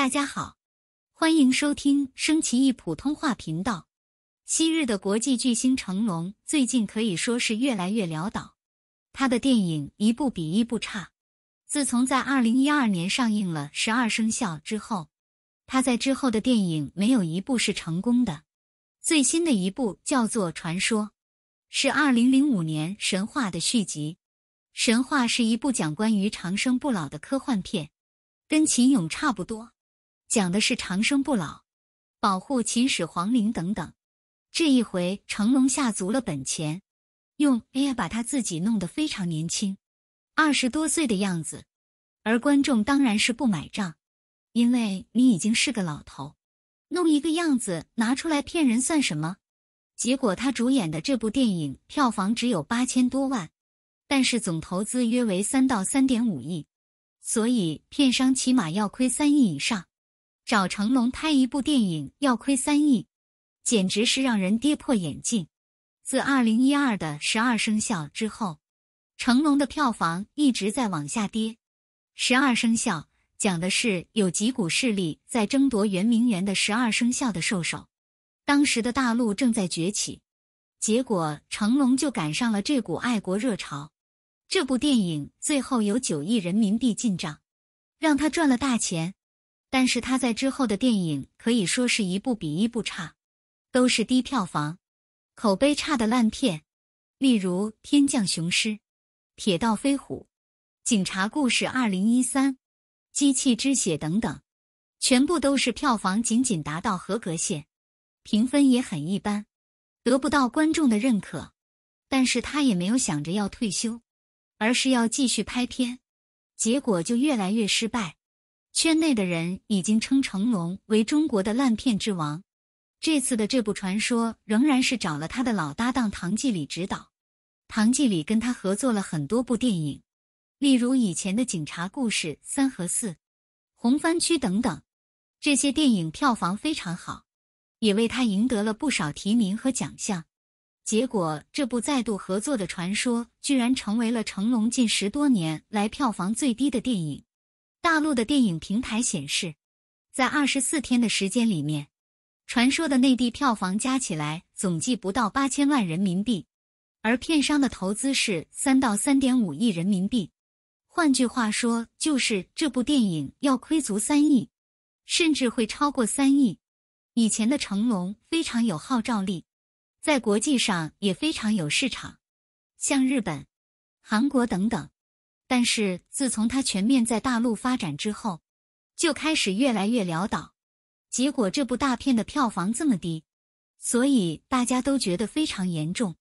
大家好，欢迎收听升旗义普通话频道。昔日的国际巨星成龙，最近可以说是越来越潦倒。他的电影一部比一部差。自从在二零一二年上映了《十二生肖》之后，他在之后的电影没有一部是成功的。最新的一部叫做《传说》，是二零零五年《神话》的续集。《神话》是一部讲关于长生不老的科幻片，跟秦勇差不多。讲的是长生不老，保护秦始皇陵等等。这一回成龙下足了本钱，用哎呀把他自己弄得非常年轻，二十多岁的样子。而观众当然是不买账，因为你已经是个老头，弄一个样子拿出来骗人算什么？结果他主演的这部电影票房只有八千多万，但是总投资约为三到三点五亿，所以片商起码要亏三亿以上。找成龙拍一部电影要亏三亿，简直是让人跌破眼镜。自二零一二的《十二生肖》之后，成龙的票房一直在往下跌。《十二生肖》讲的是有几股势力在争夺圆明园的十二生肖的兽首，当时的大陆正在崛起，结果成龙就赶上了这股爱国热潮。这部电影最后有九亿人民币进账，让他赚了大钱。但是他在之后的电影可以说是一部比一部差，都是低票房、口碑差的烂片，例如《天降雄狮》《铁道飞虎》《警察故事2013》《机器之血》等等，全部都是票房仅仅达到合格线，评分也很一般，得不到观众的认可。但是他也没有想着要退休，而是要继续拍片，结果就越来越失败。圈内的人已经称成龙为中国的烂片之王。这次的这部《传说》仍然是找了他的老搭档唐季礼执导。唐季礼跟他合作了很多部电影，例如以前的《警察故事》三和四，《红番区》等等。这些电影票房非常好，也为他赢得了不少提名和奖项。结果这部再度合作的《传说》居然成为了成龙近十多年来票房最低的电影。大陆的电影平台显示，在二十四天的时间里面，传说的内地票房加起来总计不到八千万人民币，而片商的投资是三到三点五亿人民币。换句话说，就是这部电影要亏足三亿，甚至会超过三亿。以前的成龙非常有号召力，在国际上也非常有市场，像日本、韩国等等。但是自从他全面在大陆发展之后，就开始越来越潦倒。结果这部大片的票房这么低，所以大家都觉得非常严重。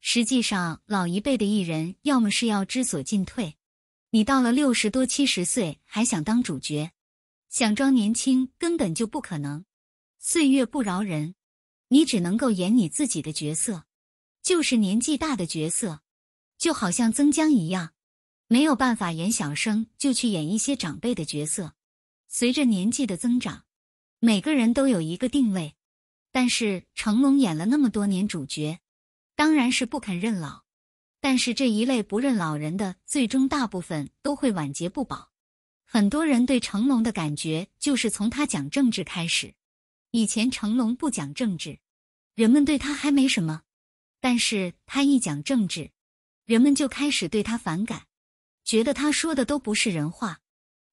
实际上，老一辈的艺人要么是要知所进退。你到了六十多、七十岁还想当主角，想装年轻根本就不可能。岁月不饶人，你只能够演你自己的角色，就是年纪大的角色，就好像曾江一样。没有办法演小生，就去演一些长辈的角色。随着年纪的增长，每个人都有一个定位。但是成龙演了那么多年主角，当然是不肯认老。但是这一类不认老人的，最终大部分都会晚节不保。很多人对成龙的感觉就是从他讲政治开始。以前成龙不讲政治，人们对他还没什么；但是他一讲政治，人们就开始对他反感。觉得他说的都不是人话，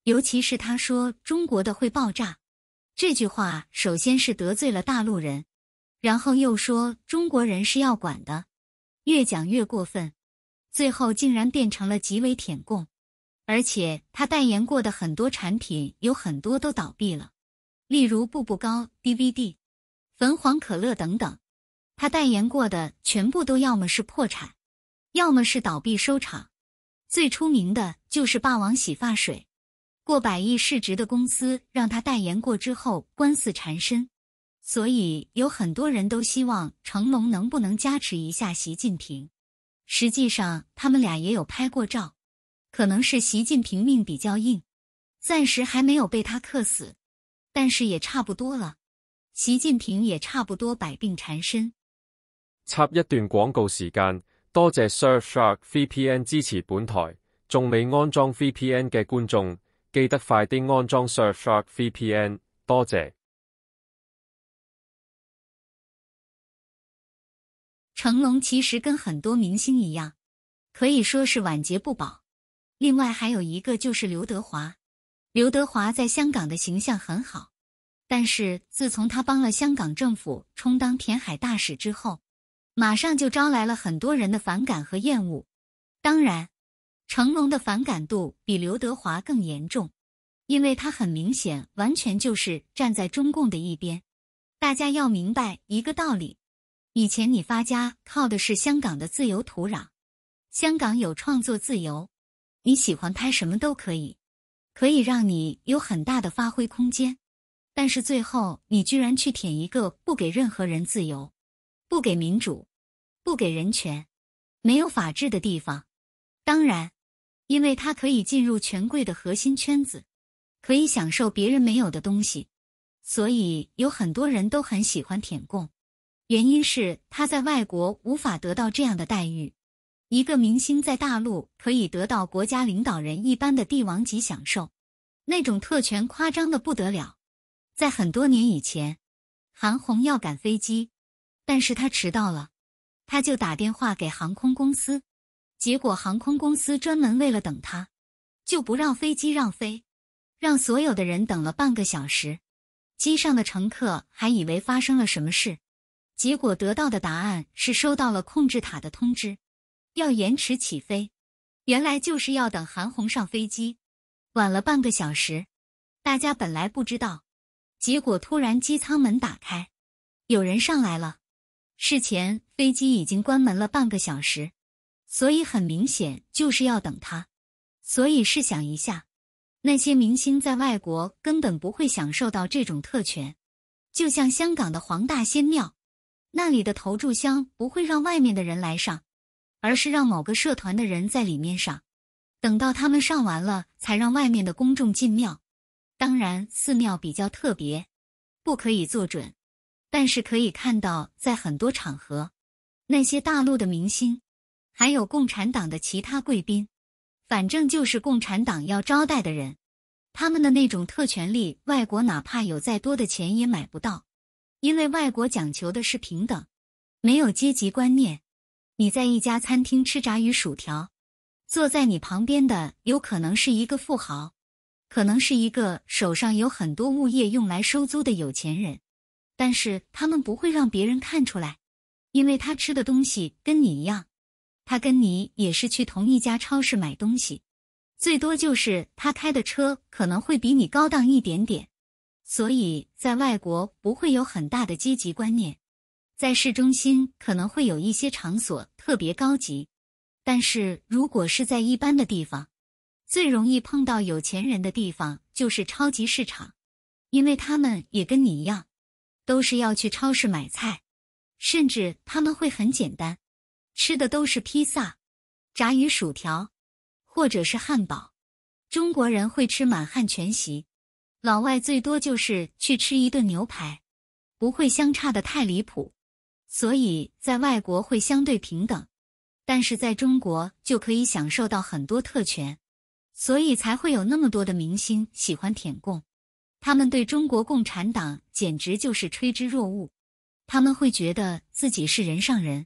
尤其是他说中国的会爆炸这句话，首先是得罪了大陆人，然后又说中国人是要管的，越讲越过分，最后竟然变成了极为舔共，而且他代言过的很多产品有很多都倒闭了，例如步步高 DVD、粉黄可乐等等，他代言过的全部都要么是破产，要么是倒闭收场。最出名的就是霸王洗发水，过百亿市值的公司让他代言过之后官司缠身，所以有很多人都希望成龙能不能加持一下习近平。实际上，他们俩也有拍过照，可能是习近平命比较硬，暂时还没有被他克死，但是也差不多了。习近平也差不多百病缠身。插一段广告时间。多谢 Surfshark VPN 支持本台，仲未安装 VPN 嘅观众记得快啲安装 Surfshark VPN。多谢。成龙其实跟很多明星一样，可以说是晚节不保。另外还有一个就是刘德华，刘德华在香港的形象很好，但是自从他帮了香港政府充当填海大使之后。马上就招来了很多人的反感和厌恶，当然，成龙的反感度比刘德华更严重，因为他很明显完全就是站在中共的一边。大家要明白一个道理：以前你发家靠的是香港的自由土壤，香港有创作自由，你喜欢拍什么都可以，可以让你有很大的发挥空间。但是最后你居然去舔一个不给任何人自由。不给民主，不给人权，没有法治的地方，当然，因为他可以进入权贵的核心圈子，可以享受别人没有的东西，所以有很多人都很喜欢舔共。原因是他在外国无法得到这样的待遇。一个明星在大陆可以得到国家领导人一般的帝王级享受，那种特权夸张的不得了。在很多年以前，韩红要赶飞机。但是他迟到了，他就打电话给航空公司，结果航空公司专门为了等他，就不让飞机让飞，让所有的人等了半个小时。机上的乘客还以为发生了什么事，结果得到的答案是收到了控制塔的通知，要延迟起飞。原来就是要等韩红上飞机，晚了半个小时。大家本来不知道，结果突然机舱门打开，有人上来了。事前飞机已经关门了半个小时，所以很明显就是要等他。所以试想一下，那些明星在外国根本不会享受到这种特权，就像香港的黄大仙庙，那里的投注箱不会让外面的人来上，而是让某个社团的人在里面上，等到他们上完了才让外面的公众进庙。当然，寺庙比较特别，不可以做准。但是可以看到，在很多场合，那些大陆的明星，还有共产党的其他贵宾，反正就是共产党要招待的人，他们的那种特权力，外国哪怕有再多的钱也买不到，因为外国讲求的是平等，没有阶级观念。你在一家餐厅吃炸鱼薯条，坐在你旁边的有可能是一个富豪，可能是一个手上有很多物业用来收租的有钱人。但是他们不会让别人看出来，因为他吃的东西跟你一样，他跟你也是去同一家超市买东西，最多就是他开的车可能会比你高档一点点，所以在外国不会有很大的阶级观念，在市中心可能会有一些场所特别高级，但是如果是在一般的地方，最容易碰到有钱人的地方就是超级市场，因为他们也跟你一样。都是要去超市买菜，甚至他们会很简单，吃的都是披萨、炸鱼薯条，或者是汉堡。中国人会吃满汉全席，老外最多就是去吃一顿牛排，不会相差的太离谱，所以在外国会相对平等，但是在中国就可以享受到很多特权，所以才会有那么多的明星喜欢舔供。他们对中国共产党简直就是趋之若鹜，他们会觉得自己是人上人，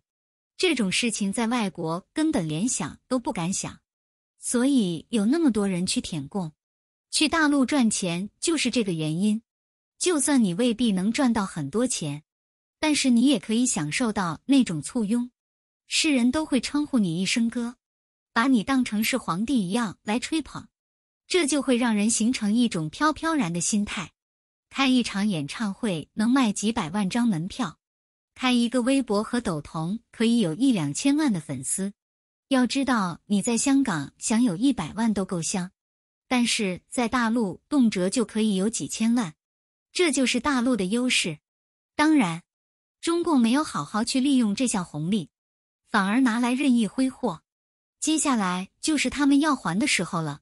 这种事情在外国根本连想都不敢想，所以有那么多人去舔共，去大陆赚钱就是这个原因。就算你未必能赚到很多钱，但是你也可以享受到那种簇拥，世人都会称呼你一声哥，把你当成是皇帝一样来吹捧。这就会让人形成一种飘飘然的心态。开一场演唱会能卖几百万张门票，开一个微博和抖同可以有一两千万的粉丝。要知道你在香港想有一百万都够香，但是在大陆动辄就可以有几千万，这就是大陆的优势。当然，中共没有好好去利用这项红利，反而拿来任意挥霍。接下来就是他们要还的时候了。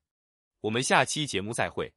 我们下期节目再会。